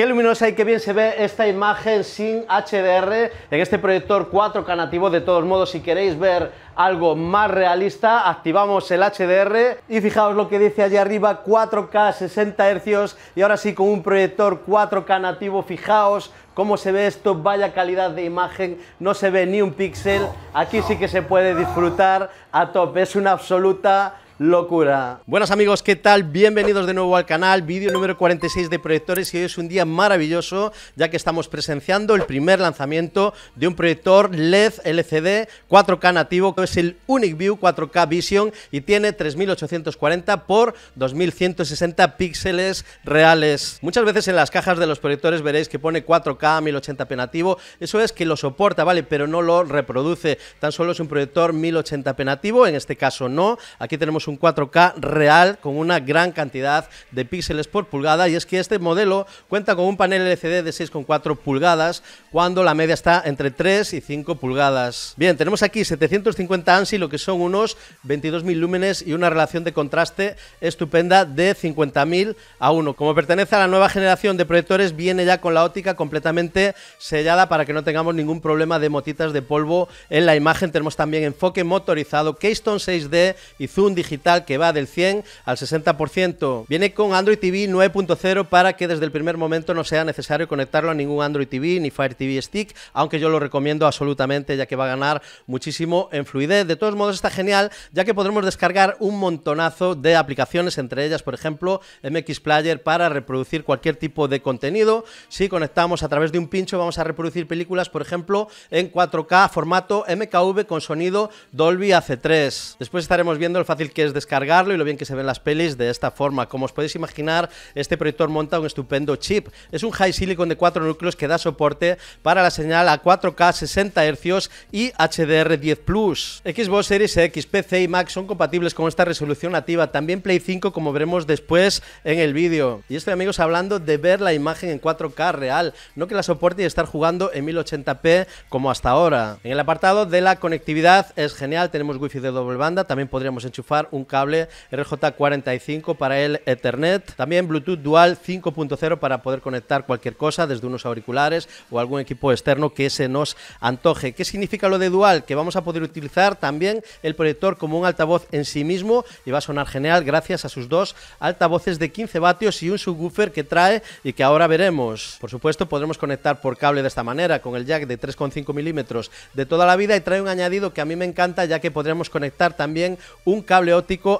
Qué luminosa y qué bien se ve esta imagen sin HDR en este proyector 4K nativo. De todos modos, si queréis ver algo más realista, activamos el HDR y fijaos lo que dice allí arriba, 4K 60 Hz y ahora sí con un proyector 4K nativo, fijaos cómo se ve esto, vaya calidad de imagen, no se ve ni un píxel, aquí sí que se puede disfrutar a top, es una absoluta locura. Buenas amigos, ¿qué tal? Bienvenidos de nuevo al canal, vídeo número 46 de Proyectores y hoy es un día maravilloso ya que estamos presenciando el primer lanzamiento de un proyector LED LCD 4K nativo que es el Unic View 4K Vision y tiene 3840 por 2160 píxeles reales. Muchas veces en las cajas de los proyectores veréis que pone 4K 1080p nativo, eso es que lo soporta, ¿vale? Pero no lo reproduce, tan solo es un proyector 1080p nativo, en este caso no, aquí tenemos un un 4K real con una gran cantidad de píxeles por pulgada y es que este modelo cuenta con un panel LCD de 6,4 pulgadas cuando la media está entre 3 y 5 pulgadas. Bien, tenemos aquí 750 ANSI, lo que son unos 22.000 lúmenes y una relación de contraste estupenda de 50.000 a 1. Como pertenece a la nueva generación de proyectores, viene ya con la óptica completamente sellada para que no tengamos ningún problema de motitas de polvo en la imagen. Tenemos también enfoque motorizado, Keystone 6D y zoom digital que va del 100 al 60%. Viene con Android TV 9.0 para que desde el primer momento no sea necesario conectarlo a ningún Android TV ni Fire TV Stick, aunque yo lo recomiendo absolutamente ya que va a ganar muchísimo en fluidez. De todos modos está genial ya que podremos descargar un montonazo de aplicaciones, entre ellas por ejemplo MX Player para reproducir cualquier tipo de contenido. Si conectamos a través de un pincho vamos a reproducir películas por ejemplo en 4K formato MKV con sonido Dolby AC3. Después estaremos viendo lo fácil que es descargarlo y lo bien que se ven las pelis de esta forma. Como os podéis imaginar, este proyector monta un estupendo chip. Es un high silicon de 4 núcleos que da soporte para la señal a 4K 60 Hz y HDR10 Plus. Xbox Series X, PC y Mac son compatibles con esta resolución nativa. También Play 5, como veremos después en el vídeo. Y estoy, amigos, hablando de ver la imagen en 4K real, no que la soporte y estar jugando en 1080p como hasta ahora. En el apartado de la conectividad es genial, tenemos wifi de doble banda, también podríamos enchufar un cable RJ45 para el Ethernet. También Bluetooth Dual 5.0 para poder conectar cualquier cosa desde unos auriculares o algún equipo externo que se nos antoje. ¿Qué significa lo de Dual? Que vamos a poder utilizar también el proyector como un altavoz en sí mismo y va a sonar genial gracias a sus dos altavoces de 15 vatios y un subwoofer que trae y que ahora veremos. Por supuesto podremos conectar por cable de esta manera con el jack de 3,5 milímetros de toda la vida y trae un añadido que a mí me encanta ya que podremos conectar también un cable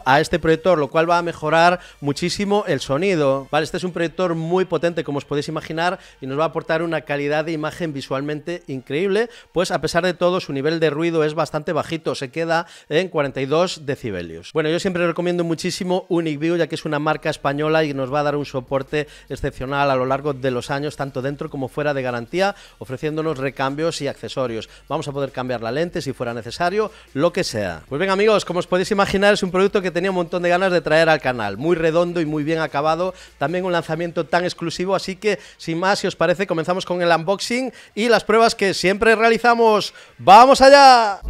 a este proyector, lo cual va a mejorar muchísimo el sonido. Vale, este es un proyector muy potente, como os podéis imaginar, y nos va a aportar una calidad de imagen visualmente increíble, pues a pesar de todo su nivel de ruido es bastante bajito, se queda en 42 decibelios. Bueno, yo siempre recomiendo muchísimo VIEW ya que es una marca española y nos va a dar un soporte excepcional a lo largo de los años, tanto dentro como fuera de garantía, ofreciéndonos recambios y accesorios. Vamos a poder cambiar la lente si fuera necesario, lo que sea. Pues bien amigos, como os podéis imaginar es un producto que tenía un montón de ganas de traer al canal. Muy redondo y muy bien acabado. También un lanzamiento tan exclusivo. Así que, sin más, si os parece, comenzamos con el unboxing y las pruebas que siempre realizamos. ¡Vamos allá!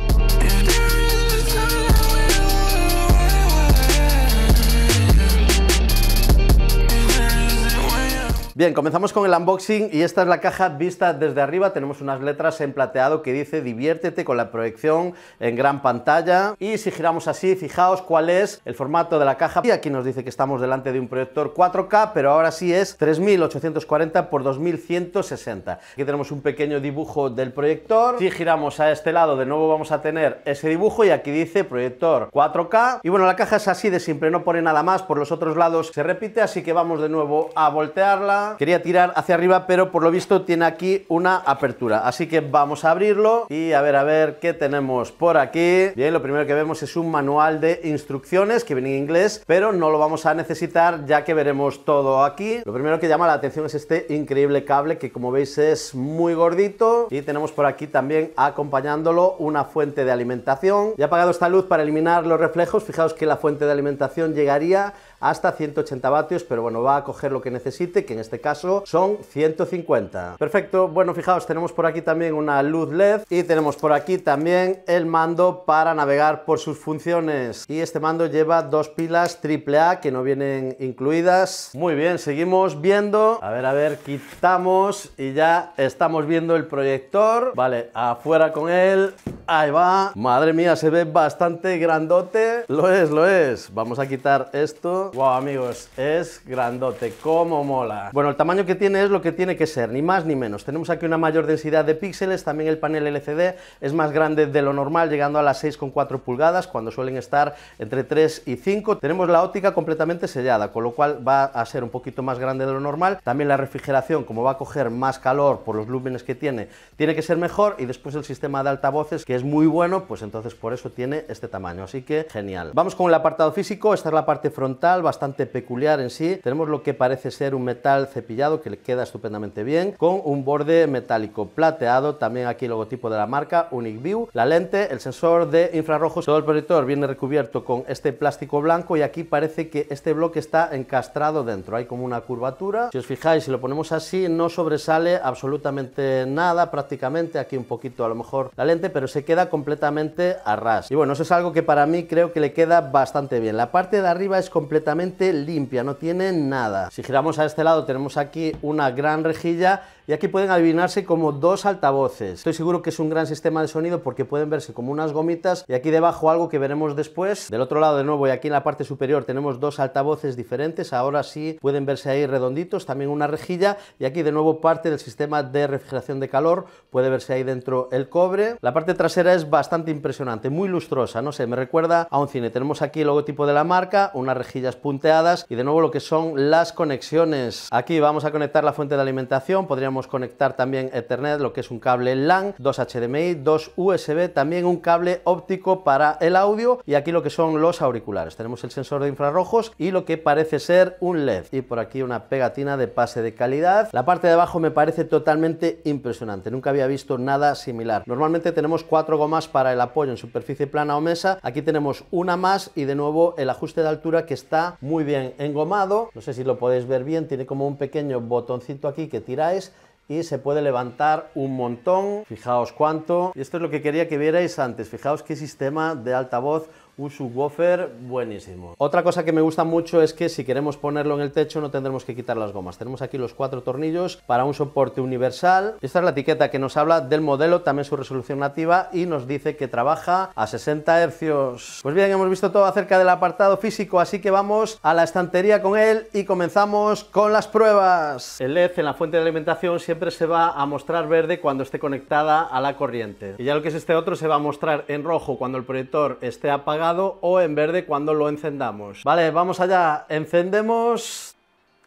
Bien, comenzamos con el unboxing y esta es la caja vista desde arriba. Tenemos unas letras en plateado que dice diviértete con la proyección en gran pantalla. Y si giramos así, fijaos cuál es el formato de la caja. Y aquí nos dice que estamos delante de un proyector 4K, pero ahora sí es 3840 x 2160. Aquí tenemos un pequeño dibujo del proyector. Si giramos a este lado, de nuevo vamos a tener ese dibujo y aquí dice proyector 4K. Y bueno, la caja es así de simple, no pone nada más. Por los otros lados se repite, así que vamos de nuevo a voltearla Quería tirar hacia arriba, pero por lo visto tiene aquí una apertura. Así que vamos a abrirlo y a ver, a ver qué tenemos por aquí. Bien, lo primero que vemos es un manual de instrucciones que viene en inglés, pero no lo vamos a necesitar ya que veremos todo aquí. Lo primero que llama la atención es este increíble cable que como veis es muy gordito y tenemos por aquí también acompañándolo una fuente de alimentación. Ya he apagado esta luz para eliminar los reflejos. Fijaos que la fuente de alimentación llegaría hasta 180 vatios, pero bueno, va a coger lo que necesite, que en este caso son 150. Perfecto, bueno, fijaos, tenemos por aquí también una luz LED y tenemos por aquí también el mando para navegar por sus funciones. Y este mando lleva dos pilas AAA que no vienen incluidas. Muy bien, seguimos viendo. A ver, a ver, quitamos y ya estamos viendo el proyector. Vale, afuera con él. Ahí va. Madre mía, se ve bastante grandote. Lo es, lo es. Vamos a quitar esto. Wow, amigos, es grandote, como mola. Bueno, el tamaño que tiene es lo que tiene que ser, ni más ni menos. Tenemos aquí una mayor densidad de píxeles, también el panel LCD es más grande de lo normal, llegando a las 6,4 pulgadas, cuando suelen estar entre 3 y 5. Tenemos la óptica completamente sellada, con lo cual va a ser un poquito más grande de lo normal. También la refrigeración, como va a coger más calor por los lúmenes que tiene, tiene que ser mejor. Y después el sistema de altavoces, que es muy bueno, pues entonces por eso tiene este tamaño. Así que genial. Vamos con el apartado físico, esta es la parte frontal, bastante peculiar en sí. Tenemos lo que parece ser un metal cepillado que le queda estupendamente bien, con un borde metálico plateado, también aquí el logotipo de la marca Unique View, la lente, el sensor de infrarrojos, todo el proyector viene recubierto con este plástico blanco y aquí parece que este bloque está encastrado dentro, hay como una curvatura. Si os fijáis, si lo ponemos así, no sobresale absolutamente nada, prácticamente aquí un poquito a lo mejor la lente, pero se queda completamente a ras. Y bueno, eso es algo que para mí creo que le queda bastante bien. La parte de arriba es completamente limpia, no tiene nada. Si giramos a este lado tenemos aquí una gran rejilla y aquí pueden adivinarse como dos altavoces. Estoy seguro que es un gran sistema de sonido porque pueden verse como unas gomitas y aquí debajo algo que veremos después. Del otro lado de nuevo y aquí en la parte superior tenemos dos altavoces diferentes, ahora sí pueden verse ahí redonditos, también una rejilla y aquí de nuevo parte del sistema de refrigeración de calor, puede verse ahí dentro el cobre. La parte trasera es bastante impresionante, muy lustrosa, no sé, me recuerda a un cine. Tenemos aquí el logotipo de la marca, unas rejillas punteadas y de nuevo lo que son las conexiones. Aquí vamos a conectar la fuente de alimentación, podríamos conectar también Ethernet, lo que es un cable LAN, 2 HDMI, 2 USB, también un cable óptico para el audio y aquí lo que son los auriculares. Tenemos el sensor de infrarrojos y lo que parece ser un LED y por aquí una pegatina de pase de calidad. La parte de abajo me parece totalmente impresionante, nunca había visto nada similar. Normalmente tenemos cuatro gomas para el apoyo en superficie plana o mesa, aquí tenemos una más y de nuevo el ajuste de altura que está muy bien engomado. No sé si lo podéis ver bien, tiene como un pequeño botoncito aquí que tiráis y se puede levantar un montón. Fijaos cuánto. Y esto es lo que quería que vierais antes. Fijaos qué sistema de altavoz un buenísimo. Otra cosa que me gusta mucho es que si queremos ponerlo en el techo no tendremos que quitar las gomas. Tenemos aquí los cuatro tornillos para un soporte universal. Esta es la etiqueta que nos habla del modelo, también su resolución nativa y nos dice que trabaja a 60 Hz. Pues bien, hemos visto todo acerca del apartado físico, así que vamos a la estantería con él y comenzamos con las pruebas. El LED en la fuente de alimentación siempre se va a mostrar verde cuando esté conectada a la corriente. Y ya lo que es este otro se va a mostrar en rojo cuando el proyector esté apagado o en verde cuando lo encendamos. Vale, vamos allá, encendemos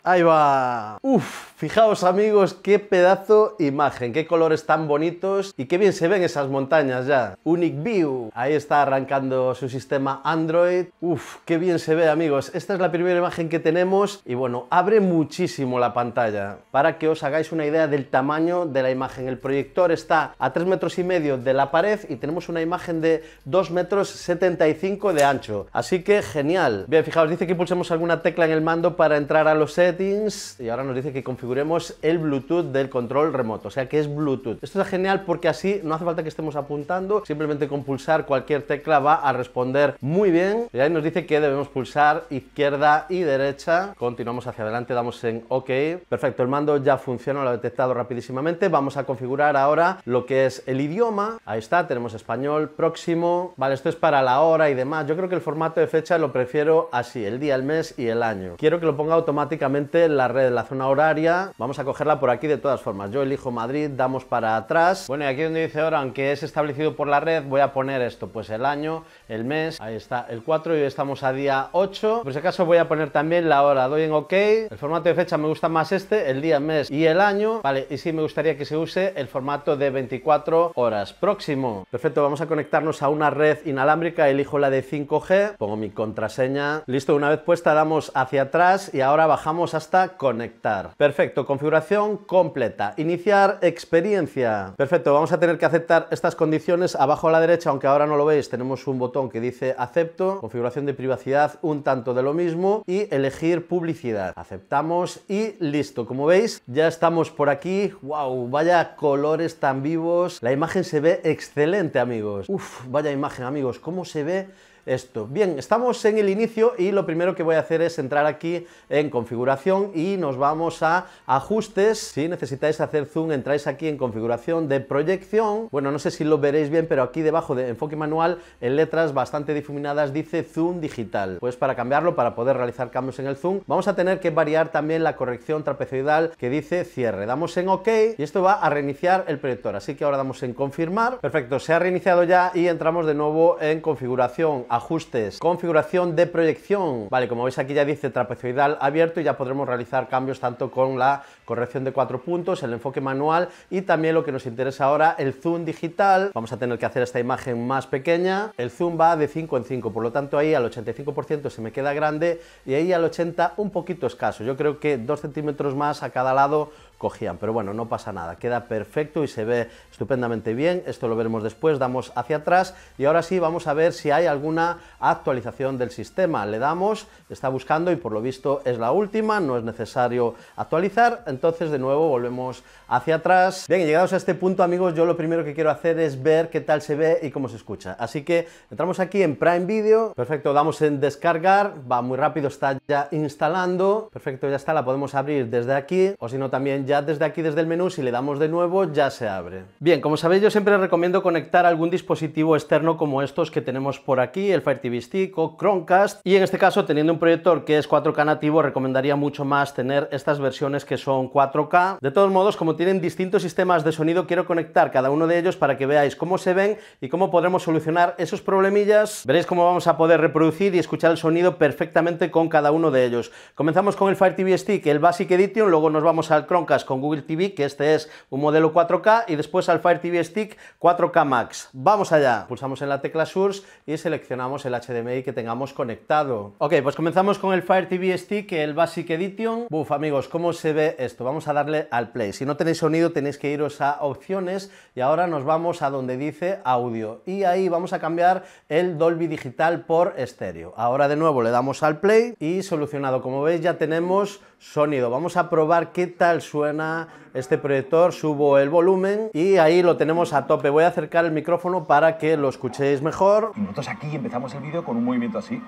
Ahí va. Uf, fijaos amigos, qué pedazo imagen, qué colores tan bonitos y qué bien se ven esas montañas ya. Unique View. Ahí está arrancando su sistema Android. Uf, qué bien se ve amigos. Esta es la primera imagen que tenemos y bueno, abre muchísimo la pantalla. Para que os hagáis una idea del tamaño de la imagen. El proyector está a 3 metros y medio de la pared y tenemos una imagen de 2 metros 75 de ancho. Así que genial. Bien, fijaos, dice que pulsemos alguna tecla en el mando para entrar a los sets y ahora nos dice que configuremos el Bluetooth del control remoto, o sea que es Bluetooth. Esto es genial porque así no hace falta que estemos apuntando, simplemente con pulsar cualquier tecla va a responder muy bien. Y ahí nos dice que debemos pulsar izquierda y derecha. Continuamos hacia adelante, damos en OK. Perfecto, el mando ya funciona, lo ha detectado rapidísimamente. Vamos a configurar ahora lo que es el idioma. Ahí está, tenemos español, próximo. Vale, esto es para la hora y demás. Yo creo que el formato de fecha lo prefiero así, el día, el mes y el año. Quiero que lo ponga automáticamente la red, de la zona horaria, vamos a cogerla por aquí de todas formas. Yo elijo Madrid, damos para atrás. Bueno, y aquí donde dice ahora, aunque es establecido por la red, voy a poner esto, pues el año, el mes, ahí está el 4 y hoy estamos a día 8. Por si acaso voy a poner también la hora, doy en OK. El formato de fecha me gusta más este, el día, mes y el año. Vale, y sí me gustaría que se use el formato de 24 horas. Próximo. Perfecto, vamos a conectarnos a una red inalámbrica, elijo la de 5G, pongo mi contraseña. Listo, una vez puesta damos hacia atrás y ahora bajamos hasta conectar. Perfecto, configuración completa. Iniciar experiencia. Perfecto, vamos a tener que aceptar estas condiciones. Abajo a la derecha, aunque ahora no lo veis, tenemos un botón que dice acepto, configuración de privacidad, un tanto de lo mismo y elegir publicidad. Aceptamos y listo. Como veis, ya estamos por aquí. ¡Wow! Vaya colores tan vivos. La imagen se ve excelente, amigos. Uf, vaya imagen, amigos. ¿Cómo se ve? esto. Bien, estamos en el inicio y lo primero que voy a hacer es entrar aquí en configuración y nos vamos a ajustes. Si necesitáis hacer zoom, entráis aquí en configuración de proyección. Bueno, no sé si lo veréis bien, pero aquí debajo de enfoque manual, en letras bastante difuminadas, dice zoom digital. Pues para cambiarlo, para poder realizar cambios en el zoom, vamos a tener que variar también la corrección trapezoidal que dice cierre. Damos en OK y esto va a reiniciar el proyector. Así que ahora damos en confirmar. Perfecto, se ha reiniciado ya y entramos de nuevo en configuración ajustes, configuración de proyección. Vale, como veis aquí ya dice trapezoidal abierto y ya podremos realizar cambios tanto con la corrección de cuatro puntos, el enfoque manual y también lo que nos interesa ahora, el zoom digital. Vamos a tener que hacer esta imagen más pequeña. El zoom va de 5 en 5, por lo tanto ahí al 85% se me queda grande y ahí al 80 un poquito escaso. Yo creo que 2 centímetros más a cada lado cogían. Pero bueno, no pasa nada, queda perfecto y se ve estupendamente bien. Esto lo veremos después, damos hacia atrás y ahora sí vamos a ver si hay alguna actualización del sistema. Le damos, está buscando y por lo visto es la última, no es necesario actualizar. Entonces de nuevo volvemos hacia atrás. Bien, llegados a este punto amigos, yo lo primero que quiero hacer es ver qué tal se ve y cómo se escucha. Así que entramos aquí en Prime Video, perfecto, damos en descargar, va muy rápido, está ya instalando, perfecto, ya está, la podemos abrir desde aquí o si no también ya desde aquí, desde el menú, si le damos de nuevo, ya se abre. Bien, como sabéis, yo siempre recomiendo conectar algún dispositivo externo como estos que tenemos por aquí, el Fire TV Stick o Chromecast, y en este caso, teniendo un proyector que es 4K nativo, recomendaría mucho más tener estas versiones que son 4K. De todos modos, como tienen distintos sistemas de sonido, quiero conectar cada uno de ellos para que veáis cómo se ven y cómo podremos solucionar esos problemillas. Veréis cómo vamos a poder reproducir y escuchar el sonido perfectamente con cada uno de ellos. Comenzamos con el Fire TV Stick, el Basic Edition, luego nos vamos al Chromecast con Google TV, que este es un modelo 4K, y después al Fire TV Stick 4K Max. Vamos allá. Pulsamos en la tecla Source y seleccionamos el HDMI que tengamos conectado. Ok, pues comenzamos con el Fire TV Stick, el Basic Edition. Buf, amigos, ¿cómo se ve esto? Vamos a darle al play. Si no tenéis sonido, tenéis que iros a opciones y ahora nos vamos a donde dice audio. Y ahí vamos a cambiar el Dolby Digital por estéreo. Ahora de nuevo le damos al play y solucionado. Como veis, ya tenemos sonido. Vamos a probar qué tal suena este proyector, subo el volumen y ahí lo tenemos a tope. Voy a acercar el micrófono para que lo escuchéis mejor. Y nosotros aquí empezamos el vídeo con un movimiento así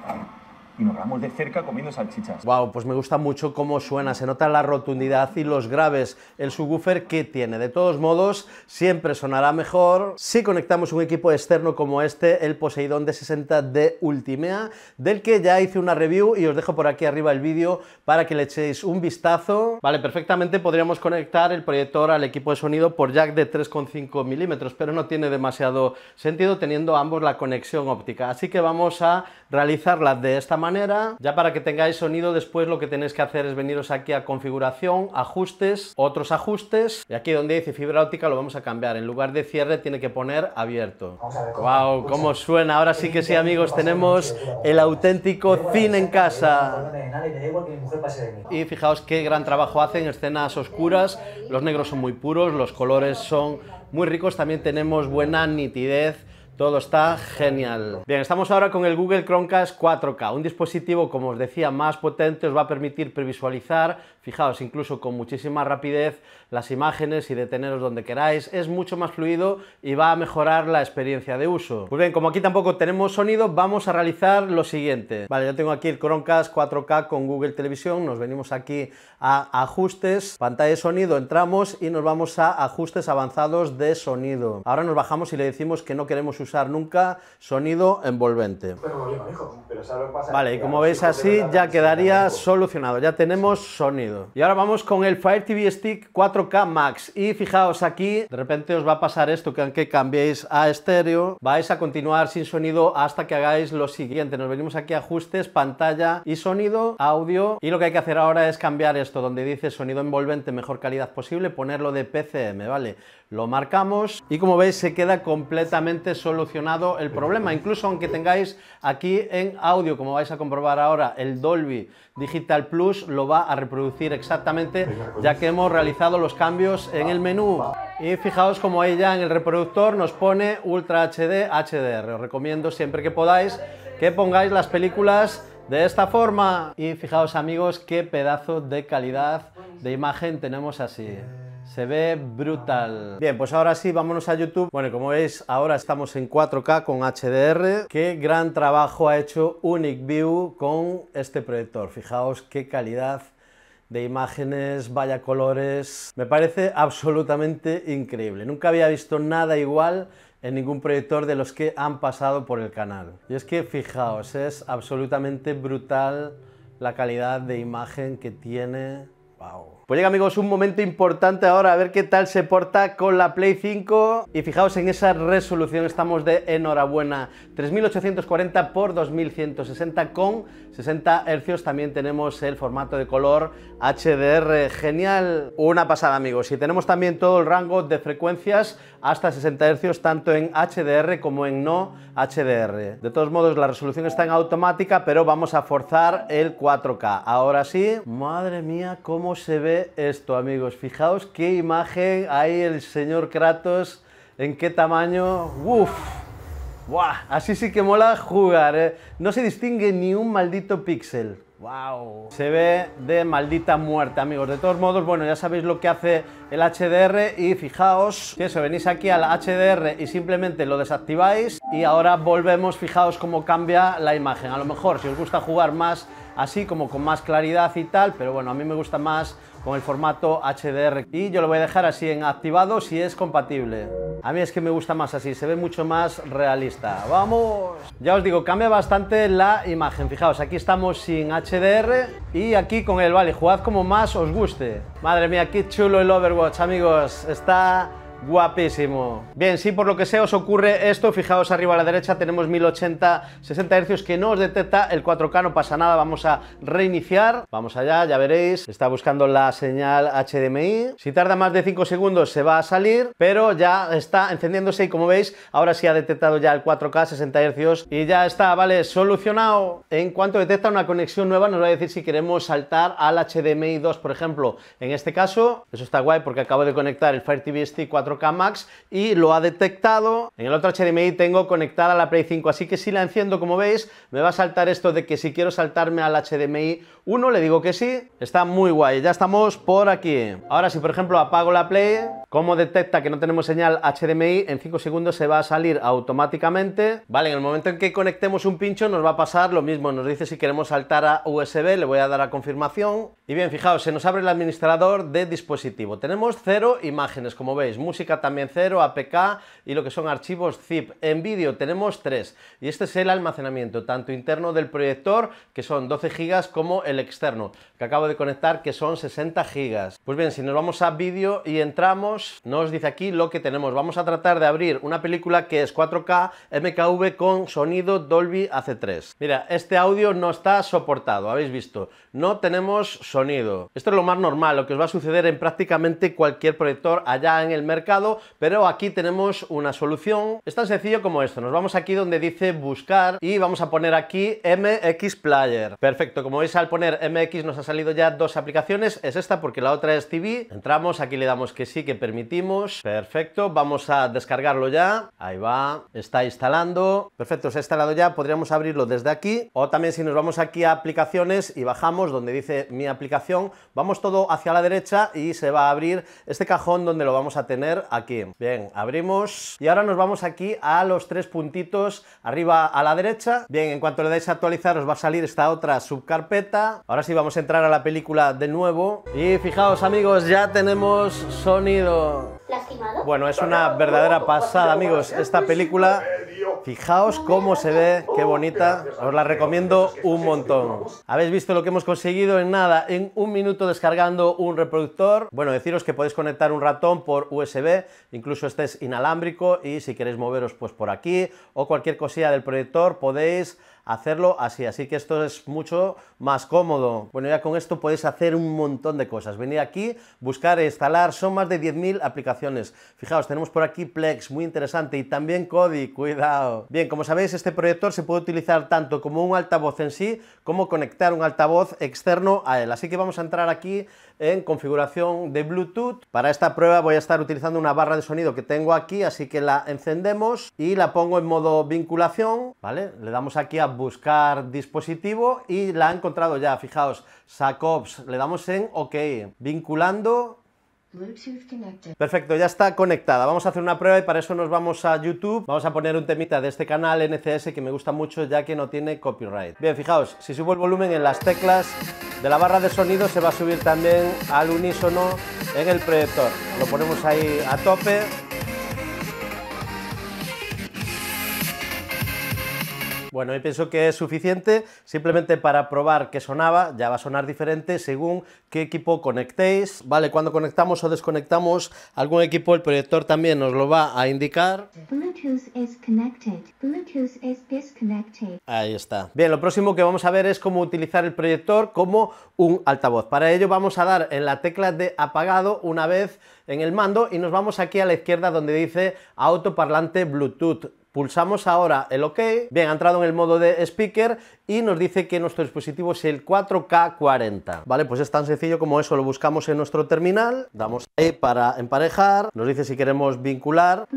y nos vamos de cerca comiendo salchichas. Wow, pues me gusta mucho cómo suena, se nota la rotundidad y los graves, el subwoofer que tiene. De todos modos, siempre sonará mejor si conectamos un equipo externo como este, el Poseidón D60 de Ultimea, del que ya hice una review y os dejo por aquí arriba el vídeo para que le echéis un vistazo. Vale, perfectamente podríamos conectar el proyector al equipo de sonido por jack de 3,5 milímetros, pero no tiene demasiado sentido teniendo ambos la conexión óptica. Así que vamos a realizarla de esta manera ya para que tengáis sonido después lo que tenéis que hacer es veniros aquí a configuración, ajustes, otros ajustes y aquí donde dice fibra óptica lo vamos a cambiar. En lugar de cierre tiene que poner abierto. wow, cómo suena. Ahora sí que sí amigos, tenemos el auténtico cine en casa. Y fijaos qué gran trabajo hacen, escenas oscuras, los negros son muy puros, los colores son muy ricos, también tenemos buena nitidez todo está genial. Bien, estamos ahora con el Google Chromecast 4K, un dispositivo, como os decía, más potente, os va a permitir previsualizar Fijaos, incluso con muchísima rapidez las imágenes y deteneros donde queráis, es mucho más fluido y va a mejorar la experiencia de uso. Pues bien, como aquí tampoco tenemos sonido, vamos a realizar lo siguiente. Vale, yo tengo aquí el Chromecast 4K con Google Televisión, nos venimos aquí a ajustes, pantalla de sonido, entramos y nos vamos a ajustes avanzados de sonido. Ahora nos bajamos y le decimos que no queremos usar nunca sonido envolvente. vale, y como veis así ya quedaría solucionado, ya tenemos sonido. Y ahora vamos con el Fire TV Stick 4K Max. Y fijaos aquí, de repente os va a pasar esto, que aunque cambiéis a estéreo, vais a continuar sin sonido hasta que hagáis lo siguiente. Nos venimos aquí a ajustes, pantalla y sonido, audio. Y lo que hay que hacer ahora es cambiar esto, donde dice sonido envolvente, mejor calidad posible, ponerlo de PCM, ¿vale? lo marcamos y como veis se queda completamente solucionado el problema, incluso aunque tengáis aquí en audio, como vais a comprobar ahora, el Dolby Digital Plus lo va a reproducir exactamente ya que hemos realizado los cambios en el menú. Y fijaos como ahí ya en el reproductor nos pone Ultra HD HDR. Os recomiendo siempre que podáis que pongáis las películas de esta forma. Y fijaos amigos qué pedazo de calidad de imagen tenemos así. Se ve brutal. Ah, Bien, pues ahora sí, vámonos a YouTube. Bueno, como veis, ahora estamos en 4K con HDR. Qué gran trabajo ha hecho Unique View con este proyector. Fijaos qué calidad de imágenes, vaya colores. Me parece absolutamente increíble. Nunca había visto nada igual en ningún proyector de los que han pasado por el canal. Y es que fijaos, es absolutamente brutal la calidad de imagen que tiene. ¡Wow! Pues llega amigos un momento importante ahora a ver qué tal se porta con la Play 5 y fijaos en esa resolución, estamos de enhorabuena, 3840 x 2160 con 60 Hz también tenemos el formato de color HDR. Genial, una pasada amigos. Y tenemos también todo el rango de frecuencias hasta 60 Hz, tanto en HDR como en no HDR. De todos modos, la resolución está en automática, pero vamos a forzar el 4K. Ahora sí, madre mía, cómo se ve esto amigos. Fijaos qué imagen hay el señor Kratos, en qué tamaño. ¡Uf! Así sí que mola jugar, eh. No se distingue ni un maldito píxel. ¡Wow! Se ve de maldita muerte, amigos. De todos modos, bueno, ya sabéis lo que hace el HDR y fijaos que eso, venís aquí al HDR y simplemente lo desactiváis y ahora volvemos, fijaos cómo cambia la imagen. A lo mejor, si os gusta jugar más así como con más claridad y tal, pero bueno, a mí me gusta más con el formato HDR y yo lo voy a dejar así en activado si es compatible. A mí es que me gusta más así, se ve mucho más realista. ¡Vamos! Ya os digo, cambia bastante la imagen. Fijaos, aquí estamos sin HDR y aquí con el, vale, jugad como más os guste. Madre mía, qué chulo el Overwatch, amigos. Está Guapísimo. Bien, si por lo que sea os ocurre esto, fijaos arriba a la derecha, tenemos 1080, 60 Hz que no os detecta el 4K, no pasa nada, vamos a reiniciar. Vamos allá, ya veréis, está buscando la señal HDMI. Si tarda más de 5 segundos se va a salir, pero ya está encendiéndose y como veis, ahora sí ha detectado ya el 4K, 60 Hz y ya está, vale, solucionado. En cuanto detecta una conexión nueva, nos va a decir si queremos saltar al HDMI 2, por ejemplo. En este caso, eso está guay porque acabo de conectar el Fire TV Stick este 4 camax y lo ha detectado. En el otro HDMI tengo conectada la Play 5, así que si la enciendo, como veis, me va a saltar esto de que si quiero saltarme al HDMI 1, le digo que sí. Está muy guay, ya estamos por aquí. Ahora si por ejemplo apago la Play, como detecta que no tenemos señal HDMI, en 5 segundos se va a salir automáticamente. Vale, en el momento en que conectemos un pincho nos va a pasar lo mismo, nos dice si queremos saltar a USB, le voy a dar a confirmación. Y bien, fijaos, se nos abre el administrador de dispositivo. Tenemos 0 imágenes, como veis, música también cero, APK y lo que son archivos zip. En vídeo tenemos tres y este es el almacenamiento, tanto interno del proyector, que son 12 GB, como el externo, que acabo de conectar, que son 60 GB. Pues bien, si nos vamos a vídeo y entramos, nos, dice aquí lo que tenemos. Vamos a tratar de abrir una película que es 4K MKV con sonido Dolby AC3. Mira, este audio no está soportado, habéis visto. No tenemos sonido. Esto es lo más normal, lo que os va a suceder en prácticamente cualquier proyector allá en el mercado, pero aquí tenemos una solución. Es tan sencillo como esto. Nos vamos aquí donde dice buscar y vamos a poner aquí MX Player. Perfecto, como veis al poner MX nos ha salido ya dos aplicaciones. Es esta porque la otra es TV. Entramos, aquí le damos que sí, que permitimos. Perfecto, vamos a descargarlo ya. Ahí va, está instalando. Perfecto, se ha instalado ya. Podríamos abrirlo desde aquí. O también si nos vamos aquí a aplicaciones y bajamos donde dice mi aplicación, vamos todo hacia la derecha y se va a abrir este cajón donde lo vamos a tener aquí. Bien, abrimos. Y ahora nos vamos aquí a los tres puntitos arriba a la derecha. Bien, en cuanto le dais a actualizar os va a salir esta otra subcarpeta. Ahora sí vamos a entrar a la película de nuevo. Y fijaos amigos, ya tenemos sonido bueno, es una verdadera pasada, amigos. Esta película, fijaos cómo se ve, qué bonita. Os la recomiendo un montón. ¿Habéis visto lo que hemos conseguido en nada? En un minuto descargando un reproductor. Bueno, deciros que podéis conectar un ratón por USB, incluso este es inalámbrico y si queréis moveros pues por aquí o cualquier cosilla del proyector podéis hacerlo así. Así que esto es mucho más cómodo. Bueno, ya con esto podéis hacer un montón de cosas. Venir aquí, buscar, e instalar, son más de 10.000 aplicaciones. Fijaos, tenemos por aquí Plex, muy interesante, y también Kodi, cuidado. Bien, como sabéis, este proyector se puede utilizar tanto como un altavoz en sí, como conectar un altavoz externo a él. Así que vamos a entrar aquí en configuración de Bluetooth. Para esta prueba voy a estar utilizando una barra de sonido que tengo aquí, así que la encendemos y la pongo en modo vinculación, ¿vale? Le damos aquí a buscar dispositivo y la han ya, fijaos, SACOPS, le damos en OK, vinculando... Perfecto, ya está conectada. Vamos a hacer una prueba y para eso nos vamos a YouTube. Vamos a poner un temita de este canal NCS que me gusta mucho ya que no tiene copyright. Bien, fijaos, si subo el volumen en las teclas de la barra de sonido se va a subir también al unísono en el proyector. Lo ponemos ahí a tope. Bueno, yo pienso que es suficiente simplemente para probar que sonaba, ya va a sonar diferente según qué equipo conectéis. Vale, cuando conectamos o desconectamos algún equipo, el proyector también nos lo va a indicar. Bluetooth is connected. Bluetooth is disconnected. Ahí está. Bien, lo próximo que vamos a ver es cómo utilizar el proyector como un altavoz. Para ello vamos a dar en la tecla de apagado una vez en el mando y nos vamos aquí a la izquierda donde dice autoparlante Bluetooth Pulsamos ahora el OK. Bien, ha entrado en el modo de speaker y nos dice que nuestro dispositivo es el 4K40. Vale, pues es tan sencillo como eso. Lo buscamos en nuestro terminal, damos ahí para emparejar, nos dice si queremos vincular.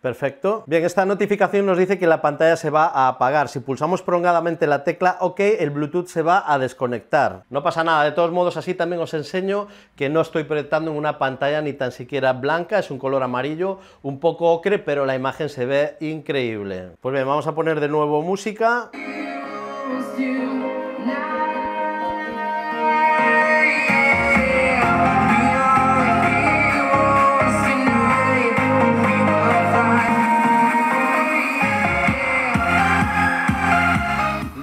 Perfecto. Bien, esta notificación nos dice que la pantalla se va a apagar. Si pulsamos prolongadamente la tecla OK, el Bluetooth se va a desconectar. No pasa nada. De todos modos, así también os enseño que no estoy proyectando en una pantalla ni tan siquiera blanca. Es un color amarillo, un poco ocre, pero la imagen se ve increíble. Pues bien, vamos a poner de nuevo música.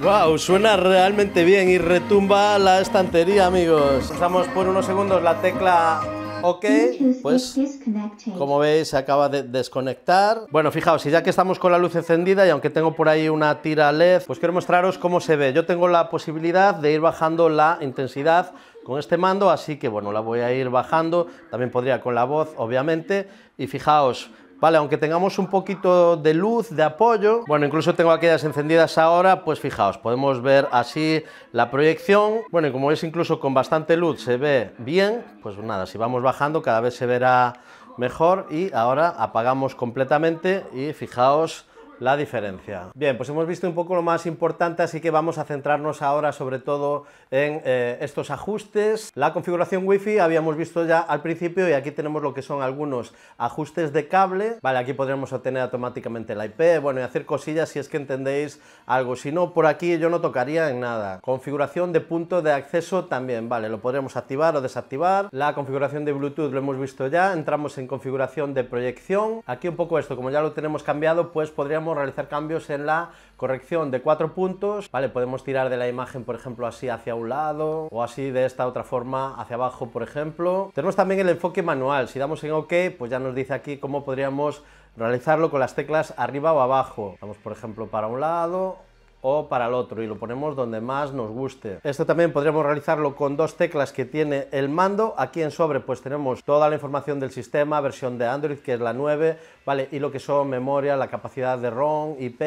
Wow, suena realmente bien y retumba la estantería, amigos. Usamos por unos segundos la tecla Ok, pues como veis se acaba de desconectar. Bueno, fijaos, y ya que estamos con la luz encendida y aunque tengo por ahí una tira LED, pues quiero mostraros cómo se ve. Yo tengo la posibilidad de ir bajando la intensidad con este mando, así que bueno, la voy a ir bajando. También podría con la voz, obviamente. Y fijaos, Vale, aunque tengamos un poquito de luz, de apoyo, bueno, incluso tengo aquellas encendidas ahora, pues fijaos, podemos ver así la proyección. Bueno, y como es incluso con bastante luz se ve bien, pues nada, si vamos bajando cada vez se verá mejor y ahora apagamos completamente y fijaos la diferencia. Bien, pues hemos visto un poco lo más importante, así que vamos a centrarnos ahora sobre todo en eh, estos ajustes. La configuración Wi-Fi habíamos visto ya al principio y aquí tenemos lo que son algunos ajustes de cable. Vale, aquí podremos obtener automáticamente la IP, bueno, y hacer cosillas si es que entendéis algo. Si no, por aquí yo no tocaría en nada. Configuración de punto de acceso también, vale, lo podremos activar o desactivar. La configuración de Bluetooth lo hemos visto ya. Entramos en configuración de proyección. Aquí un poco esto, como ya lo tenemos cambiado, pues podríamos realizar cambios en la corrección de cuatro puntos, ¿vale? Podemos tirar de la imagen, por ejemplo, así hacia un lado o así de esta otra forma hacia abajo, por ejemplo. Tenemos también el enfoque manual. Si damos en OK, pues ya nos dice aquí cómo podríamos realizarlo con las teclas arriba o abajo. Vamos, por ejemplo, para un lado o para el otro y lo ponemos donde más nos guste. Esto también podríamos realizarlo con dos teclas que tiene el mando. Aquí en sobre pues tenemos toda la información del sistema, versión de Android que es la 9, ¿vale? Y lo que son memoria, la capacidad de ROM, IP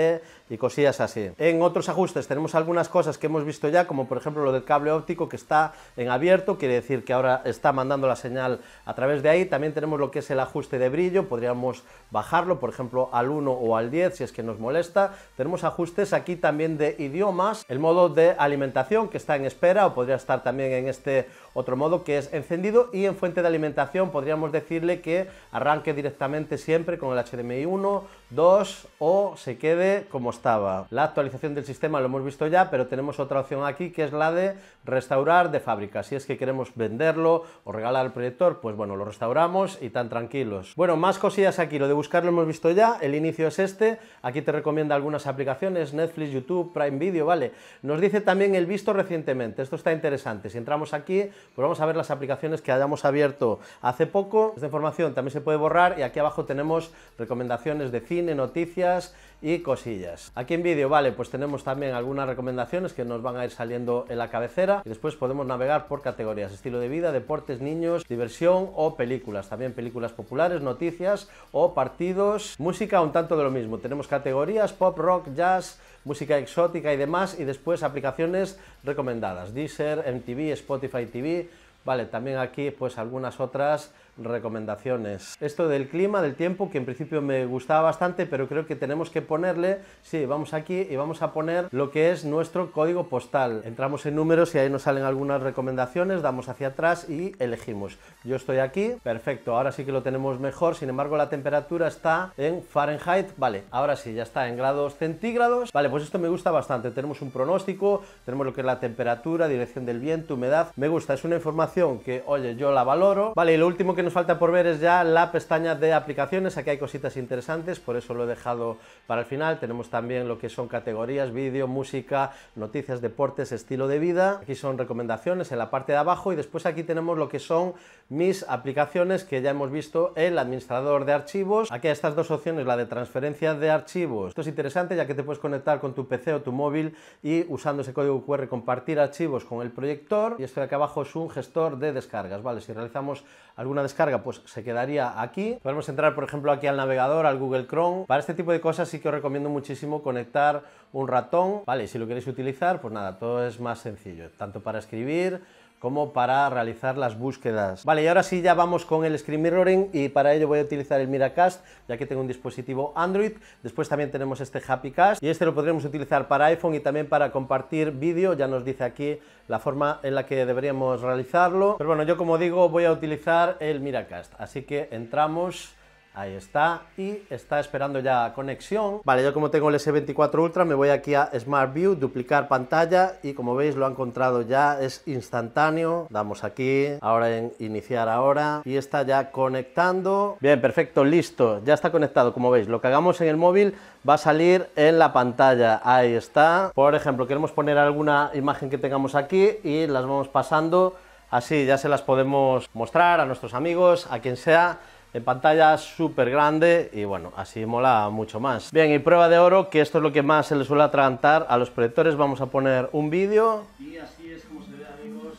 y cosillas así. En otros ajustes tenemos algunas cosas que hemos visto ya, como por ejemplo lo del cable óptico que está en abierto, quiere decir que ahora está mandando la señal a través de ahí. También tenemos lo que es el ajuste de brillo, podríamos bajarlo, por ejemplo, al 1 o al 10 si es que nos molesta. Tenemos ajustes aquí también de idiomas, el modo de alimentación que está en espera o podría estar también en este otro modo que es encendido y en fuente de alimentación podríamos decirle que arranque directamente siempre con el HDMI 1, 2 o se quede como estaba. La actualización del sistema lo hemos visto ya, pero tenemos otra opción aquí que es la de restaurar de fábrica. Si es que queremos venderlo o regalar el proyector, pues bueno, lo restauramos y tan tranquilos. Bueno, más cosillas aquí, lo de buscar lo hemos visto ya, el inicio es este, aquí te recomienda algunas aplicaciones, Netflix, YouTube, Prime Video, ¿vale? Nos dice también el visto recientemente, esto está interesante, si entramos aquí, pues vamos a ver las aplicaciones que hayamos abierto hace poco. Esta información también se puede borrar y aquí abajo tenemos recomendaciones de cine, noticias y cosillas. Aquí en vídeo, vale, pues tenemos también algunas recomendaciones que nos van a ir saliendo en la cabecera y después podemos navegar por categorías, estilo de vida, deportes, niños, diversión o películas. También películas populares, noticias o partidos, música un tanto de lo mismo. Tenemos categorías pop, rock, jazz, música exótica y demás y después aplicaciones recomendadas, Deezer, MTV, Spotify TV, vale, también aquí pues algunas otras recomendaciones. Esto del clima, del tiempo, que en principio me gustaba bastante, pero creo que tenemos que ponerle, si, vamos aquí y vamos a poner lo que es nuestro código postal. Entramos en números y ahí nos salen algunas recomendaciones, damos hacia atrás y elegimos. Yo estoy aquí, perfecto, ahora sí que lo tenemos mejor, sin embargo la temperatura está en Fahrenheit, vale, ahora sí, ya está en grados centígrados, vale, pues esto me gusta bastante, tenemos un pronóstico, tenemos lo que es la temperatura, dirección del viento, humedad, me gusta, es una información que, oye, yo la valoro, vale, y lo último que nos falta por ver es ya la pestaña de aplicaciones. Aquí hay cositas interesantes, por eso lo he dejado para el final. Tenemos también lo que son categorías, vídeo, música, noticias, deportes, estilo de vida. Aquí son recomendaciones en la parte de abajo y después aquí tenemos lo que son mis aplicaciones que ya hemos visto el administrador de archivos. Aquí hay estas dos opciones, la de transferencia de archivos. Esto es interesante ya que te puedes conectar con tu PC o tu móvil y usando ese código QR compartir archivos con el proyector. Y esto de acá abajo es un gestor de descargas, ¿vale? Si realizamos alguna descarga, pues se quedaría aquí. Podemos entrar, por ejemplo, aquí al navegador, al Google Chrome. Para este tipo de cosas sí que os recomiendo muchísimo conectar un ratón, ¿vale? si lo queréis utilizar, pues nada, todo es más sencillo, tanto para escribir, como para realizar las búsquedas. Vale, y ahora sí ya vamos con el screen mirroring y para ello voy a utilizar el Miracast, ya que tengo un dispositivo Android. Después también tenemos este HappyCast y este lo podríamos utilizar para iPhone y también para compartir vídeo. Ya nos dice aquí la forma en la que deberíamos realizarlo. Pero bueno, yo como digo voy a utilizar el Miracast, así que entramos Ahí está, y está esperando ya conexión. Vale, yo como tengo el S24 Ultra me voy aquí a Smart View, duplicar pantalla y como veis lo ha encontrado ya, es instantáneo. Damos aquí, ahora en iniciar ahora y está ya conectando. Bien, perfecto, listo, ya está conectado. Como veis, lo que hagamos en el móvil va a salir en la pantalla. Ahí está. Por ejemplo, queremos poner alguna imagen que tengamos aquí y las vamos pasando. Así ya se las podemos mostrar a nuestros amigos, a quien sea en pantalla súper grande y bueno, así mola mucho más. Bien, y prueba de oro, que esto es lo que más se le suele atragantar a los proyectores, vamos a poner un vídeo. Y así es como se ve, amigos.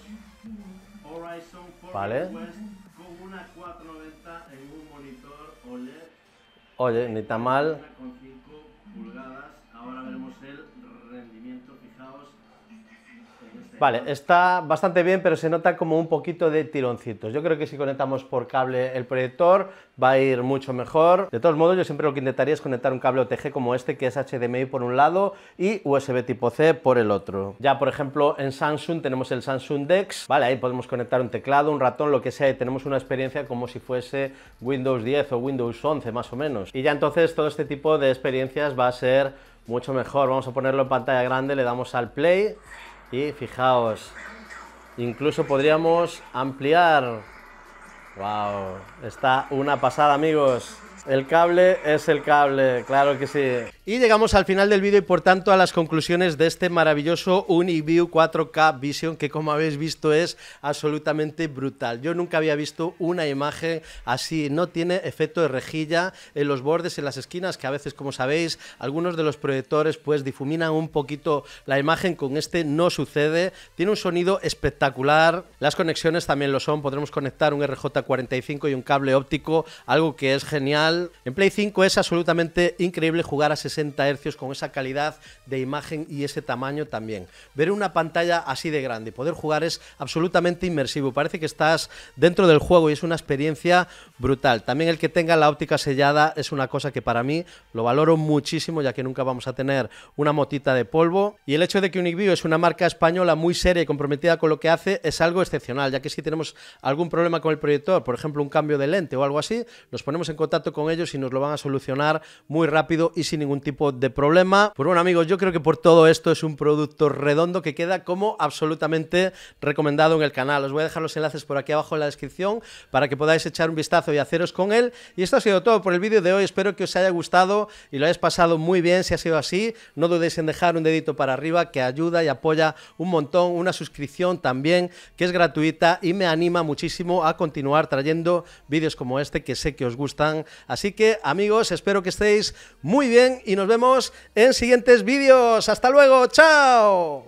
vale. con una 490 en un monitor OLED. Oye, ni tan mal. Vale, está bastante bien, pero se nota como un poquito de tironcitos. Yo creo que si conectamos por cable el proyector va a ir mucho mejor. De todos modos, yo siempre lo que intentaría es conectar un cable OTG como este, que es HDMI por un lado y USB tipo C por el otro. Ya, por ejemplo, en Samsung tenemos el Samsung DeX, vale, ahí podemos conectar un teclado, un ratón, lo que sea, y tenemos una experiencia como si fuese Windows 10 o Windows 11 más o menos. Y ya entonces todo este tipo de experiencias va a ser mucho mejor. Vamos a ponerlo en pantalla grande, le damos al play y fijaos, incluso podríamos ampliar. ¡Wow! Está una pasada, amigos. El cable es el cable, claro que sí. Y llegamos al final del vídeo y por tanto a las conclusiones de este maravilloso UniView 4K Vision que como habéis visto es absolutamente brutal. Yo nunca había visto una imagen así, no tiene efecto de rejilla en los bordes, en las esquinas, que a veces como sabéis algunos de los proyectores pues difuminan un poquito la imagen, con este no sucede, tiene un sonido espectacular, las conexiones también lo son, podremos conectar un RJ45 y un cable óptico, algo que es genial en Play 5 es absolutamente increíble jugar a 60 Hz con esa calidad de imagen y ese tamaño también. Ver una pantalla así de grande y poder jugar es absolutamente inmersivo. Parece que estás dentro del juego y es una experiencia brutal. También el que tenga la óptica sellada es una cosa que para mí lo valoro muchísimo ya que nunca vamos a tener una motita de polvo. Y el hecho de que Unicview es una marca española muy seria y comprometida con lo que hace es algo excepcional, ya que si tenemos algún problema con el proyector, por ejemplo un cambio de lente o algo así, nos ponemos en contacto con ellos y nos lo van a solucionar muy rápido y sin ningún tipo de problema. Pues bueno amigos, yo creo que por todo esto es un producto redondo que queda como absolutamente recomendado en el canal. Os voy a dejar los enlaces por aquí abajo en la descripción para que podáis echar un vistazo y haceros con él. Y esto ha sido todo por el vídeo de hoy. Espero que os haya gustado y lo hayáis pasado muy bien. Si ha sido así, no dudéis en dejar un dedito para arriba que ayuda y apoya un montón. Una suscripción también que es gratuita y me anima muchísimo a continuar trayendo vídeos como este que sé que os gustan Así que amigos, espero que estéis muy bien y nos vemos en siguientes vídeos. Hasta luego, chao.